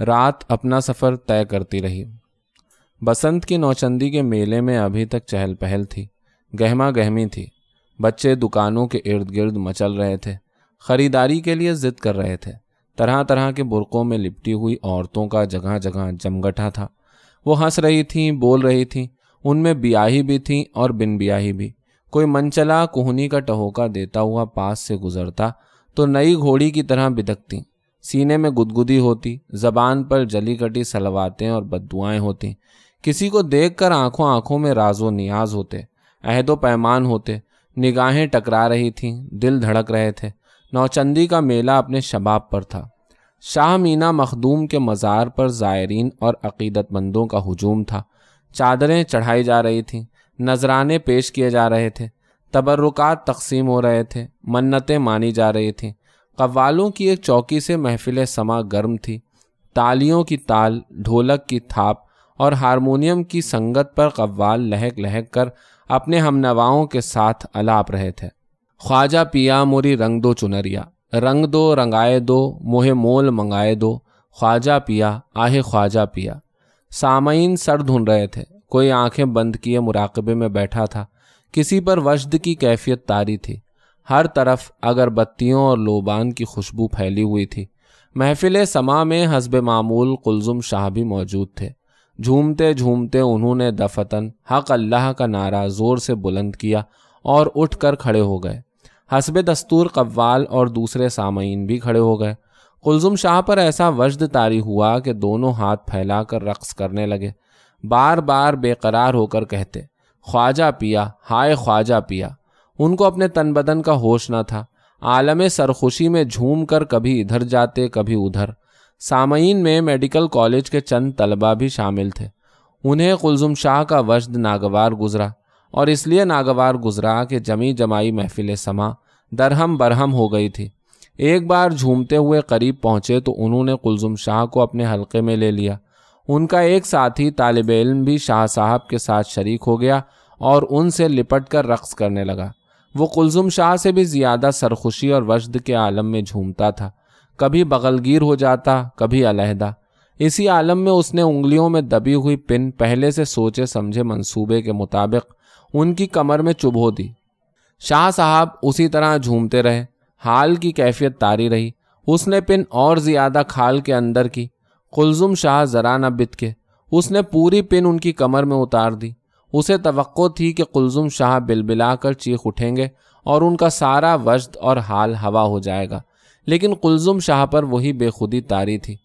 रात अपना सफ़र तय करती रही बसंत की नौचंदी के मेले में अभी तक चहल पहल थी गहमा गहमी थी बच्चे दुकानों के इर्द गिर्द मचल रहे थे खरीदारी के लिए जिद कर रहे थे तरह तरह के बुरकों में लिपटी हुई औरतों का जगह जगह जमगठा था वो हंस रही थीं बोल रही थीं उनमें बियाही भी थीं और बिन बियाही भी कोई मनचला कुहनी का टहोका देता हुआ पास से गुजरता तो नई घोड़ी की तरह बिदकती सीने में गुदगुदी होती जबान पर जली कटी सलवातें और बदुआएं होती किसी को देख कर आंखों आंखों में राजो नियाज होते अहदो पैमान होते निगाहें टकरा रही थी दिल धड़क रहे थे नौचंदी का मेला अपने शबाब पर था शाह मीना मखदूम के मज़ार पर ज़ायरीन और अकीदतमंदों का हजूम था चादरें चढ़ाई जा रही थी नजराने पेश किए जा रहे थे तबर्रुकात तकसीम हो रहे थे मन्नतें मानी जा रही थीं कव्वालों की एक चौकी से महफिल समा गर्म थी तालियों की ताल ढोलक की थाप और हारमोनियम की संगत पर कव्वाल लहक लहक कर अपने हमनवाओं के साथ अलाप रहे थे ख्वाजा पिया मोरी रंग दो चुनरिया रंग दो रंगाए दो मोहे मोल मंगाए दो ख्वाजा पिया आहे ख्वाजा पिया सामीन सर धुन रहे थे कोई आंखें बंद किए मुराकबे में बैठा था किसी पर वजद की कैफियत तारी थी हर तरफ अगरबत्तियों और लोबान की खुशबू फैली हुई थी महफिल समा में हसब मामूल कुलजुम शाह भी मौजूद थे झूमते झूमते उन्होंने दफतन हक अल्लाह का नारा ज़ोर से बुलंद किया और उठ कर खड़े हो गए हसब दस्तूर कव्वाल और दूसरे सामयीन भी खड़े हो गए कुलजुम शाह पर ऐसा वजद तारी हुआ कि दोनों हाथ फैलाकर रक्स करने लगे बार बार बेकरार होकर कहते ख्वाजा पिया हाय ख्वाजा पिया उनको अपने तन बदन का होश न था आलम सरखुशी में झूम कर कभी इधर जाते कभी उधर सामयीन में मेडिकल कॉलेज के चंद तलबा भी शामिल थे उन्हें कुलजुम शाह का वजद नागवार गुजरा और इसलिए नागवार गुजरा कि जमी जमाई महफिल समा दरहम बरहम हो गई थी एक बार झूमते हुए करीब पहुँचे तो उन्होंने कुलजुम शाह को अपने हल्के में ले लिया उनका एक साथी तालब इलम भी शाह साहब के साथ शरीक हो गया और उनसे लिपट कर रक्स करने लगा वो कुलजुम शाह से भी ज़्यादा सरखुशी और वजद के आलम में झूमता था कभी बगलगीर हो जाता कभी अलहदा इसी आलम में उसने उंगलियों में दबी हुई पिन पहले से सोचे समझे मंसूबे के मुताबिक उनकी कमर में चुभो दी शाह साहब उसी तरह झूमते रहे हाल की कैफियत तारी रही उसने पिन और ज़्यादा खाल के अंदर की कुलजुम शाह जरा न बित के उसने पूरी पिन उनकी कमर में उतार दी उसे तो थी कि कुलजुम शाह बिलबिला कर चीख उठेंगे और उनका सारा वजद और हाल हवा हो जाएगा लेकिन कुलजुम शाह पर वही बेखुदी तारी थी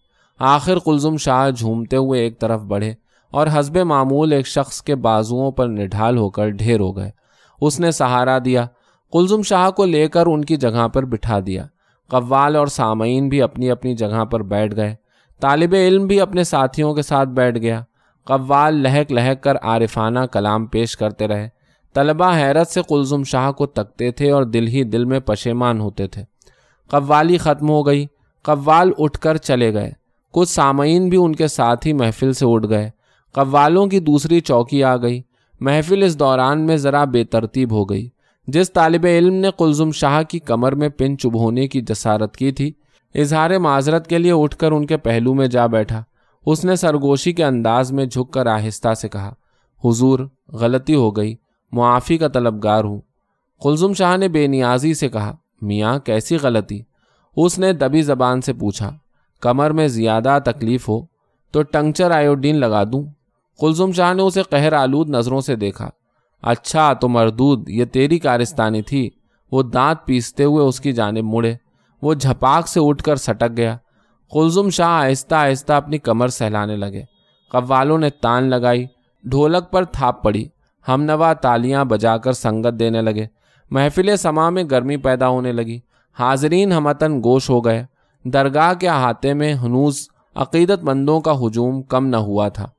आखिर कुलजुम शाह झूमते हुए एक तरफ बढ़े और हसब मामूल एक शख्स के बाजुओं पर निढाल होकर ढेर हो गए उसने सहारा दिया कुलजुम शाह को लेकर उनकी जगह पर बिठा दिया कव्वाल और सामीन भी अपनी अपनी जगह पर बैठ गए तालब इल्म भी अपने साथियों के साथ बैठ गया कव्वाल लहक लहक कर आरिफाना कलाम पेश करते रहे तलबा हैरत से कुलज़ुम शाह को तकते थे और दिल ही दिल में पशेमान होते थे कव्वाली ख़त्म हो गई कव्वाल उठ कर चले गए कुछ सामयीन भी उनके साथ ही महफिल से उठ गए कव्वालों की दूसरी चौकी आ गई महफिल इस दौरान में ज़रा बेतरतीब हो गई जिस तालब इल्म ने कुलज़ुम शाह की कमर में पिन चुभोने की जसारत की थी इजहार माजरत के लिए उठकर उनके पहलू में जा बैठा उसने सरगोशी के अंदाज में झुककर आहिस्ता से कहा हुजूर गलती हो गई मुआफ़ी का तलबगार हूँ कुलजुम शाह ने बेनियाजी से कहा मियाँ कैसी गलती उसने दबी जबान से पूछा कमर में ज़्यादा तकलीफ़ हो तो टंक्चर आयोडीन लगा दूँ कुलजुम शाह ने उसे कहर आलूद नज़रों से देखा अच्छा तो मरदूद ये तेरी कारिस्तानी थी वो दांत पीसते हुए उसकी जानब मुड़े वो झपाक से उठकर सटक गया कुलजुम शाह आहिस्ता आहिस्ता अपनी कमर सहलाने लगे कव्वालों ने तान लगाई ढोलक पर थाप पड़ी हमनवा तालियां बजाकर संगत देने लगे महफिल समा में गर्मी पैदा होने लगी हाजरीन हमतन गोश हो गए दरगाह के अहाते में हनूज अकीदतमंदों का हजूम कम न हुआ था